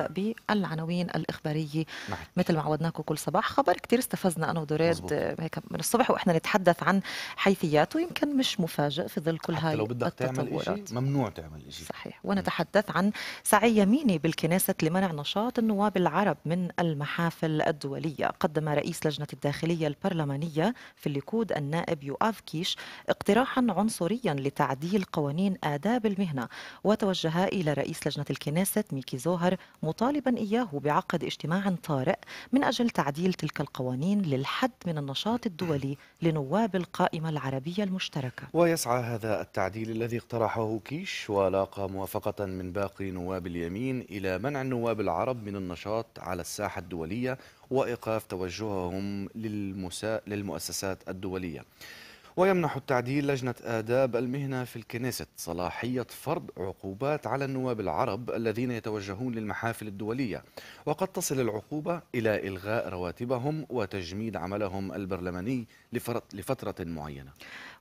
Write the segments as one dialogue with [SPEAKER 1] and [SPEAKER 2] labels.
[SPEAKER 1] نبدا بالعناوين الاخباريه معك. نعم. مثل ما عودناكم كل صباح خبر كثير استفزنا انا ودوريد هيك من الصبح واحنا نتحدث عن حيثيات ويمكن مش مفاجئ في ظل كل هاي لو بدك التطورات. تعمل إشي ممنوع تعمل شيء صحيح ونتحدث عن سعي يميني بالكنيسة لمنع نشاط النواب العرب من المحافل الدولية قدم رئيس لجنة الداخلية البرلمانية في الليكود النائب يؤاف كيش اقتراحا عنصريا لتعديل قوانين آداب المهنة وتوجه إلى رئيس لجنة الكنيسة ميكي زوهر مطالبا إياه بعقد اجتماع طارئ من أجل تعديل تلك القوانين للحد من النشاط الدولي لنواب القائمة العربية المشتركة
[SPEAKER 2] ويسعى هذا التعديل الذي اقترحه كيش ولاقى موافقة من باقي نواب اليمين إلى منع النواب العرب من النشاط على الساحة الدولية وإيقاف توجههم للمؤسسات الدولية ويمنح التعديل لجنة آداب المهنة في الكنيست صلاحية فرض عقوبات على النواب العرب الذين يتوجهون للمحافل الدولية وقد تصل العقوبة إلى إلغاء رواتبهم وتجميد عملهم البرلماني لفترة معينة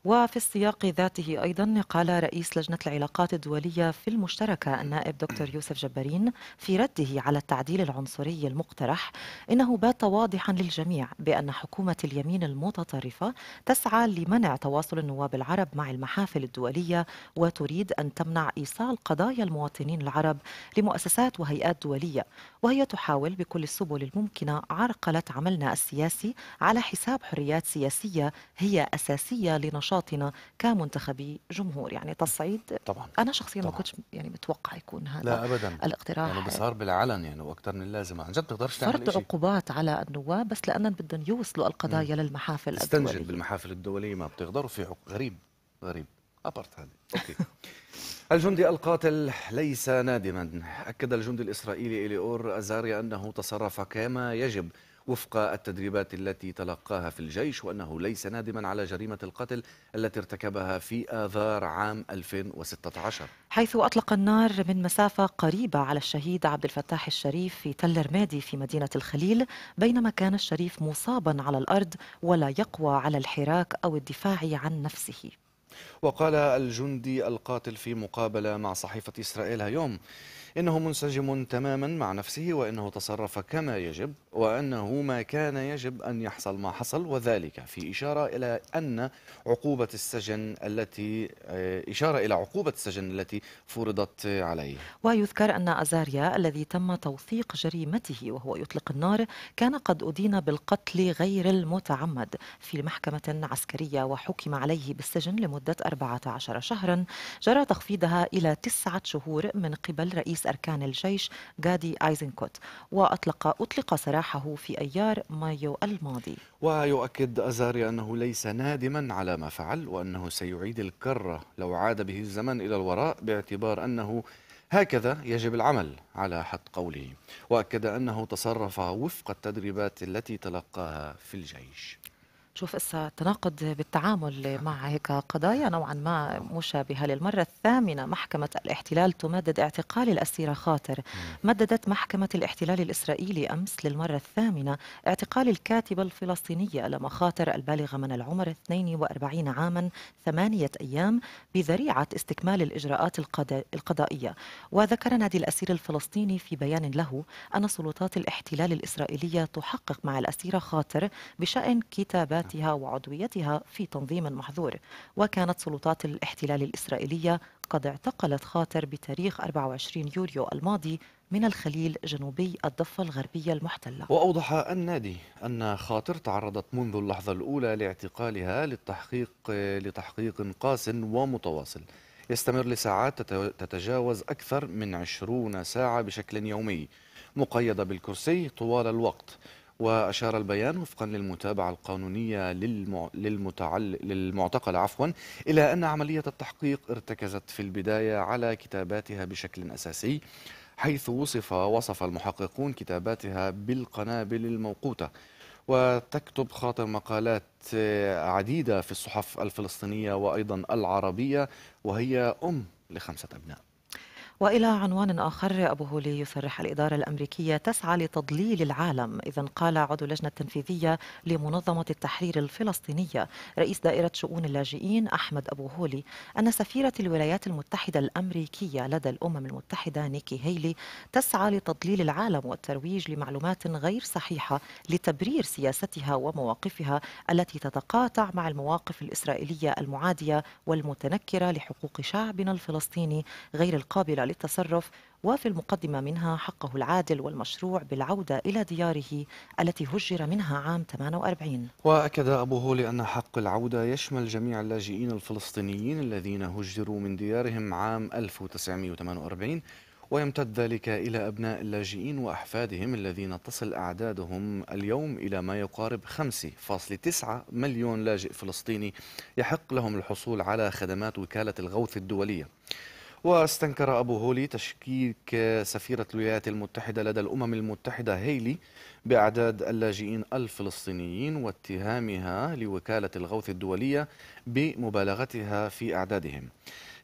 [SPEAKER 1] وفي السياق ذاته أيضا قال رئيس لجنة العلاقات الدولية في المشتركة النائب دكتور يوسف جبارين في رده على التعديل العنصري المقترح إنه بات واضحا للجميع بأن حكومة اليمين المتطرفة تسعى لمنع تواصل النواب العرب مع المحافل الدولية وتريد أن تمنع إيصال قضايا المواطنين العرب لمؤسسات وهيئات دولية وهي تحاول بكل السبل الممكنة عرقلة عملنا السياسي على حساب حريات سياسية هي أساسية لنشاط نشاطنا كمنتخبي جمهور يعني تصعيد طبعا انا شخصيا طبعاً. ما كنتش يعني متوقع يكون هذا لا
[SPEAKER 2] ابدا الاقتراح يعني صار بالعلن يعني واكثر من اللازم عن جد بتقدرش تعمل فرض
[SPEAKER 1] عقوبات على النواب بس لانهم بدهم يوصلوا القضايا مم. للمحافل الدوليه
[SPEAKER 2] تستنجد بالمحافل الدوليه ما بتقدروا في عق... غريب غريب هذه اوكي الجندي القاتل ليس نادما أكد الجندي الإسرائيلي إليور أزاريا أنه تصرف كما يجب وفق التدريبات التي تلقاها في الجيش وأنه ليس نادما على جريمة القتل التي ارتكبها في آذار عام 2016
[SPEAKER 1] حيث أطلق النار من مسافة قريبة على الشهيد عبد الفتاح الشريف في تل رمادي في مدينة الخليل بينما كان الشريف مصابا على الأرض ولا يقوى على الحراك أو الدفاع عن نفسه
[SPEAKER 2] وقال الجندي القاتل في مقابلة مع صحيفة إسرائيل هيوم إنه منسجم تماما مع نفسه وإنه تصرف كما يجب وأنه ما كان يجب أن يحصل ما حصل وذلك في إشارة إلى أن عقوبة السجن التي آه، إشارة إلى عقوبة السجن التي فرضت عليه
[SPEAKER 1] ويذكر أن أزاريا الذي تم توثيق جريمته وهو يطلق النار كان قد أدين بالقتل غير المتعمد في محكمة عسكرية وحكم عليه بالسجن لمدة 14 شهرا جرى تخفيضها إلى تسعة شهور من قبل رئيس رئيس أركان الجيش غادي آيزنكوت وأطلق أطلق سراحه في أيار مايو الماضي
[SPEAKER 2] ويؤكد أزاري أنه ليس نادما على ما فعل وأنه سيعيد الكرة لو عاد به الزمن إلى الوراء باعتبار أنه هكذا يجب العمل على حد قوله واكد انه تصرف وفق التدريبات التي تلقاها في الجيش
[SPEAKER 1] شوف اسا تناقض بالتعامل مع هيك قضايا نوعا ما مشابهة للمرة الثامنة محكمة الاحتلال تمدد اعتقال الأسيرة خاطر مددت محكمة الاحتلال الإسرائيلي أمس للمرة الثامنة اعتقال الكاتبة الفلسطينية لما خاطر البالغة من العمر 42 عاما ثمانية أيام بذريعة استكمال الإجراءات القضائية وذكر نادي الأسير الفلسطيني في بيان له أن سلطات الاحتلال الإسرائيلية تحقق مع الأسيرة خاطر بشأن كتابات مشاركتها وعضويتها في تنظيم محظور وكانت سلطات الاحتلال الإسرائيلية قد اعتقلت خاطر بتاريخ 24 يوليو الماضي من الخليل جنوبي الضفة الغربية المحتلة
[SPEAKER 2] وأوضح النادي أن خاطر تعرضت منذ اللحظة الأولى لاعتقالها للتحقيق لتحقيق قاس ومتواصل يستمر لساعات تتجاوز أكثر من 20 ساعة بشكل يومي مقيدة بالكرسي طوال الوقت وأشار البيان وفقا للمتابعة القانونية للمع... للمتعل... للمعتقل عفوا إلى أن عملية التحقيق ارتكزت في البداية على كتاباتها بشكل أساسي حيث وصف وصف المحققون كتاباتها بالقنابل الموقوتة وتكتب خاطر مقالات آه، عديدة في الصحف الفلسطينية وأيضا العربية وهي أم لخمسة أبناء
[SPEAKER 1] والى عنوان اخر ابو هولي يصرح الاداره الامريكيه تسعى لتضليل العالم اذا قال عضو اللجنه التنفيذيه لمنظمه التحرير الفلسطينيه رئيس دائره شؤون اللاجئين احمد ابو هولي ان سفيره الولايات المتحده الامريكيه لدى الامم المتحده نيكي هيلي تسعى لتضليل العالم والترويج لمعلومات غير صحيحه لتبرير سياستها ومواقفها التي تتقاطع مع المواقف الاسرائيليه المعاديه والمتنكره لحقوق شعبنا الفلسطيني غير القابله للتصرف وفي المقدمة منها حقه العادل والمشروع بالعودة إلى دياره التي هجر منها عام 48
[SPEAKER 2] وأكد أبو هولي أن حق العودة يشمل جميع اللاجئين الفلسطينيين الذين هجروا من ديارهم عام 1948 ويمتد ذلك إلى أبناء اللاجئين وأحفادهم الذين تصل أعدادهم اليوم إلى ما يقارب 5.9 مليون لاجئ فلسطيني يحق لهم الحصول على خدمات وكالة الغوث الدولية واستنكر أبو هولي تشكيك سفيرة الولايات المتحدة لدى الأمم المتحدة هيلي بأعداد اللاجئين الفلسطينيين واتهامها لوكالة الغوث الدولية بمبالغتها في أعدادهم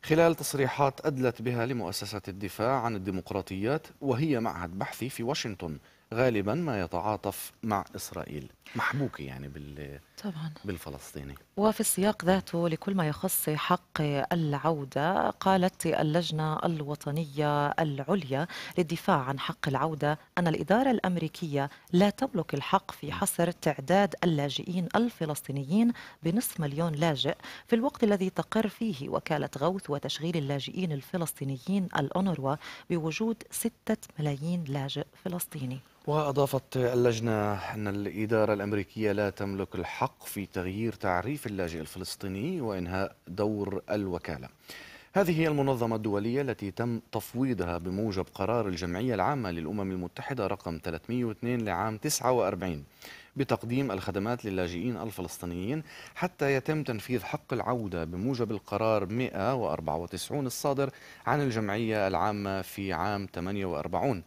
[SPEAKER 2] خلال تصريحات أدلت بها لمؤسسة الدفاع عن الديمقراطيات وهي معهد بحثي في واشنطن غالبا ما يتعاطف مع إسرائيل محبوكة يعني بال طبعا بالفلسطيني
[SPEAKER 1] وفي السياق ذاته لكل ما يخص حق العودة قالت اللجنة الوطنية العليا للدفاع عن حق العودة أن الإدارة الأمريكية لا تملك الحق في حصر تعداد اللاجئين الفلسطينيين بنصف مليون لاجئ في الوقت الذي تقر فيه وكالة غوث وتشغيل اللاجئين الفلسطينيين الأونروا بوجود ستة ملايين لاجئ فلسطيني
[SPEAKER 2] وأضافت اللجنة أن الإدارة الأمريكية لا تملك الحق في تغيير تعريف اللاجئ الفلسطيني وإنهاء دور الوكالة هذه هي المنظمة الدولية التي تم تفويضها بموجب قرار الجمعية العامة للأمم المتحدة رقم 302 لعام 49 بتقديم الخدمات للاجئين الفلسطينيين حتى يتم تنفيذ حق العودة بموجب القرار 194 الصادر عن الجمعية العامة في عام 48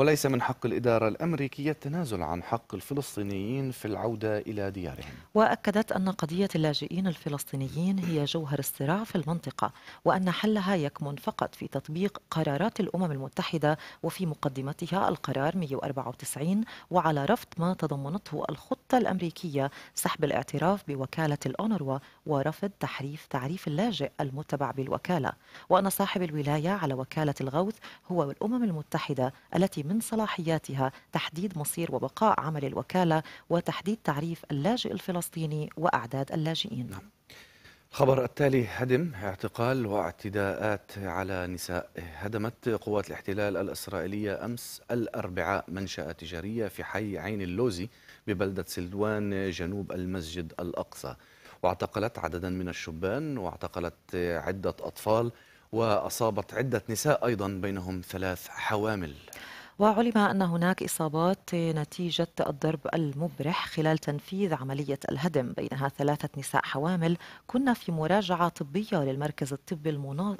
[SPEAKER 2] وليس من حق الإدارة الأمريكية التنازل عن حق الفلسطينيين في العودة إلى ديارهم
[SPEAKER 1] وأكدت أن قضية اللاجئين الفلسطينيين هي جوهر الصراع في المنطقة وأن حلها يكمن فقط في تطبيق قرارات الأمم المتحدة وفي مقدمتها القرار 194 وعلى رفض ما تضمنته الخطة الأمريكية سحب الاعتراف بوكالة الأونروا ورفض تحريف تعريف اللاجئ المتبع بالوكالة وأن صاحب الولاية على وكالة الغوث هو الأمم المتحدة التي من صلاحياتها تحديد مصير وبقاء عمل الوكالة وتحديد تعريف اللاجئ الفلسطيني وأعداد اللاجئين نعم.
[SPEAKER 2] الخبر التالي هدم اعتقال واعتداءات على نساء هدمت قوات الاحتلال الإسرائيلية أمس الأربعاء منشأة تجارية في حي عين اللوزي ببلدة سلوان جنوب المسجد الأقصى واعتقلت عددا من الشبان واعتقلت عدة أطفال وأصابت عدة نساء أيضا بينهم ثلاث حوامل
[SPEAKER 1] وعلم أن هناك إصابات نتيجة الضرب المبرح خلال تنفيذ عملية الهدم بينها ثلاثة نساء حوامل كنا في مراجعة طبية للمركز الطبي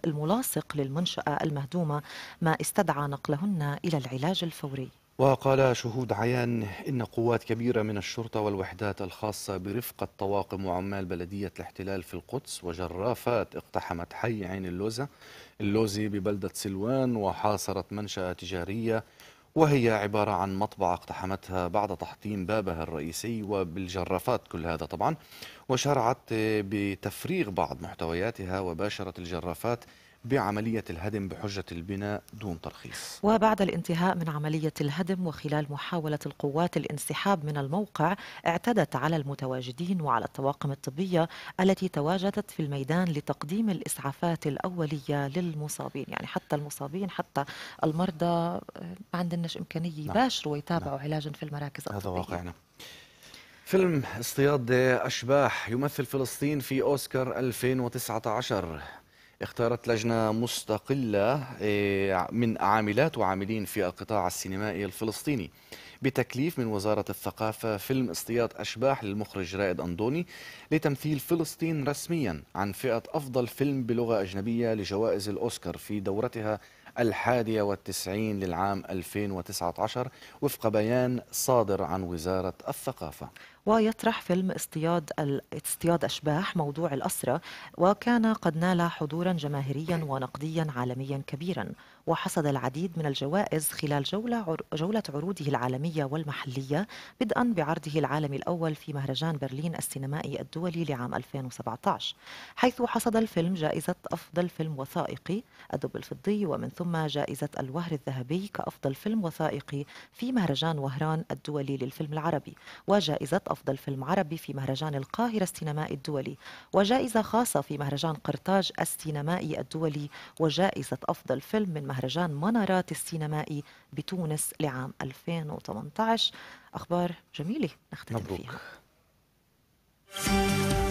[SPEAKER 1] الملاصق للمنشأة المهدومة ما استدعى نقلهن إلى العلاج الفوري
[SPEAKER 2] وقال شهود عيان إن قوات كبيرة من الشرطة والوحدات الخاصة برفقة طواقم وعمال بلدية الاحتلال في القدس وجرافات اقتحمت حي عين اللوزة اللوزي ببلدة سلوان وحاصرت منشأة تجارية وهي عبارة عن مطبعة اقتحمتها بعد تحطيم بابها الرئيسي وبالجرافات كل هذا طبعا وشرعت بتفريغ بعض محتوياتها وباشرت الجرافات بعملية الهدم بحجة البناء دون ترخيص
[SPEAKER 1] وبعد الانتهاء من عملية الهدم وخلال محاولة القوات الانسحاب من الموقع اعتدت على المتواجدين وعلى الطواقم الطبية التي تواجدت في الميدان لتقديم الإسعافات الأولية للمصابين يعني حتى المصابين حتى المرضى ما آه، عندناش إمكانية نعم. يباشروا نعم. ويتابعوا نعم. علاجا في المراكز
[SPEAKER 2] الطبية هذا واقعنا نعم. فيلم اصطياد أشباح يمثل فلسطين في أوسكار 2019 اختارت لجنة مستقلة إيه، من عاملات وعاملين في القطاع السينمائي الفلسطيني بتكليف من وزارة الثقافة فيلم اصطياد أشباح للمخرج رائد أندوني لتمثيل فلسطين رسميا عن فئة أفضل فيلم بلغة أجنبية لجوائز الأوسكار في دورتها الحادية والتسعين للعام 2019 وفق بيان صادر عن وزارة الثقافة
[SPEAKER 1] ويطرح فيلم اصطياد اصطياد أشباح موضوع الأسرة وكان قد نال حضورا جماهيريا ونقديا عالميا كبيرا وحصد العديد من الجوائز خلال جولة, جولة عروضه العالمية والمحلية بدءا بعرضه العالمي الأول في مهرجان برلين السينمائي الدولي لعام 2017 حيث حصد الفيلم جائزة أفضل فيلم وثائقي الدب الفضي ومن ثم جائزة الوهر الذهبي كأفضل فيلم وثائقي في مهرجان وهران الدولي للفيلم العربي وجائزة أفضل فيلم عربي في مهرجان القاهرة السينمائي الدولي وجائزة خاصة في مهرجان قرطاج السينمائي الدولي وجائزة أفضل فيلم من مهرجان منارات السينمائي بتونس لعام 2018 أخبار جميلة
[SPEAKER 2] نختتم مبروك. فيها